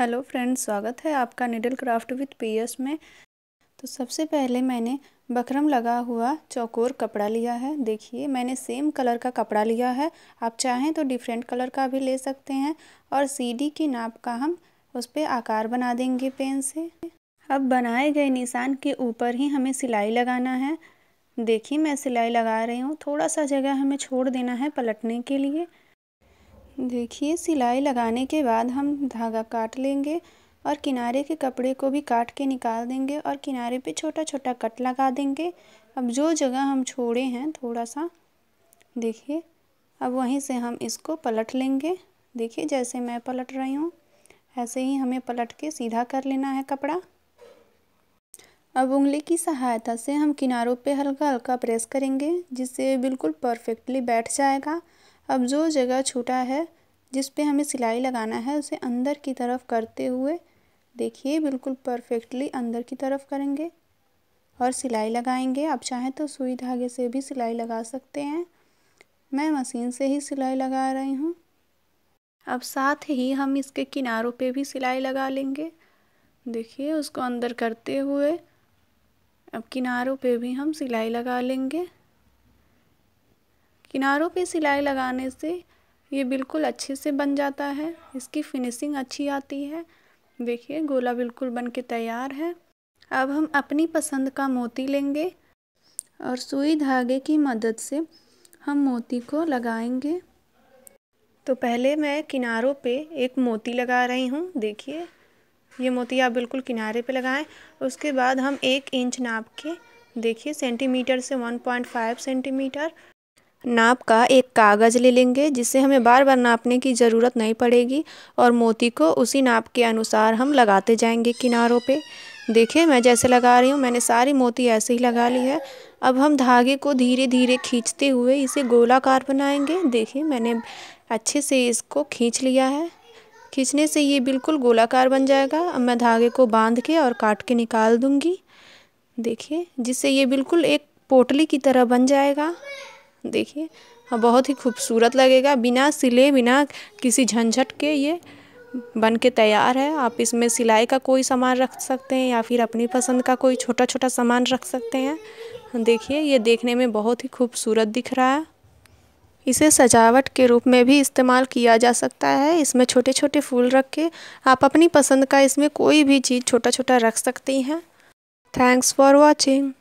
hello friends स्वागत है आपका निडल क्राफ्ट विथ पीएस में तो सबसे पहले मैंने बकरम लगा हुआ चौकोर कपड़ा लिया है देखिए मैंने सेम कलर का कपड़ा लिया है आप चाहें तो डिफरेंट कलर का भी ले सकते हैं और सीडी की नाप का हम उस पर आकार बना देंगे पेन से अब बनाए गए निशान के ऊपर ही हमें सिलाई लगाना है देखिए मैं सिलाई लगा रही हूँ थोड़ा सा जगह हमें छोड़ देना है पलटने के लिए देखिए सिलाई लगाने के बाद हम धागा काट लेंगे और किनारे के कपड़े को भी काट के निकाल देंगे और किनारे पे छोटा छोटा कट लगा देंगे अब जो जगह हम छोड़े हैं थोड़ा सा देखिए अब वहीं से हम इसको पलट लेंगे देखिए जैसे मैं पलट रही हूँ ऐसे ही हमें पलट के सीधा कर लेना है कपड़ा अब उंगली की सहायता से हम किनारों पे हल्का हल्का प्रेस करेंगे जिससे बिल्कुल परफेक्टली बैठ जाएगा अब जो जगह छूटा है जिस पे हमें सिलाई लगाना है उसे अंदर की तरफ करते हुए देखिए बिल्कुल परफेक्टली अंदर की तरफ करेंगे और सिलाई लगाएंगे आप चाहें तो सुई धागे से भी सिलाई लगा सकते हैं मैं मशीन से ही सिलाई लगा रही हूँ अब साथ ही हम इसके किनारों पे भी सिलाई लगा लेंगे देखिए उसको अंदर करते हुए अब किनारों पे भी हम सिलाई लगा लेंगे किनारों पे सिलाई लगाने से ये बिल्कुल अच्छे से बन जाता है इसकी फिनिशिंग अच्छी आती है देखिए गोला बिल्कुल बन के तैयार है अब हम अपनी पसंद का मोती लेंगे और सुई धागे की मदद से हम मोती को लगाएंगे तो पहले मैं किनारों पे एक मोती लगा रही हूँ देखिए ये मोती आप बिल्कुल किनारे पे लगाएं उसके बाद हम एक इंच नाप के देखिए सेंटीमीटर से 1.5 सेंटीमीटर नाप का एक कागज़ ले लेंगे जिससे हमें बार बार नापने की ज़रूरत नहीं पड़ेगी और मोती को उसी नाप के अनुसार हम लगाते जाएंगे किनारों पे देखिए मैं जैसे लगा रही हूँ मैंने सारी मोती ऐसे ही लगा ली है अब हम धागे को धीरे धीरे खींचते हुए इसे गोलाकार बनाएंगे देखिए मैंने अच्छे से इसको खींच लिया है खींचने से ये बिल्कुल गोलाकार बन जाएगा अब मैं धागे को बांध के और काट के निकाल दूँगी देखिए जिससे ये बिल्कुल एक पोटली की तरह बन जाएगा देखिए हाँ बहुत ही खूबसूरत लगेगा बिना सिले बिना किसी झंझट के ये बन के तैयार है आप इसमें सिलाई का कोई सामान रख सकते हैं या फिर अपनी पसंद का कोई छोटा छोटा सामान रख सकते हैं हाँ, देखिए ये देखने में बहुत ही खूबसूरत दिख रहा है इसे सजावट के रूप में भी इस्तेमाल किया जा सकता है इसमें छोटे छोटे फूल रख के आप अपनी पसंद का इसमें कोई भी चीज़ छोटा छोटा रख सकती हैं थैंक्स फॉर वॉचिंग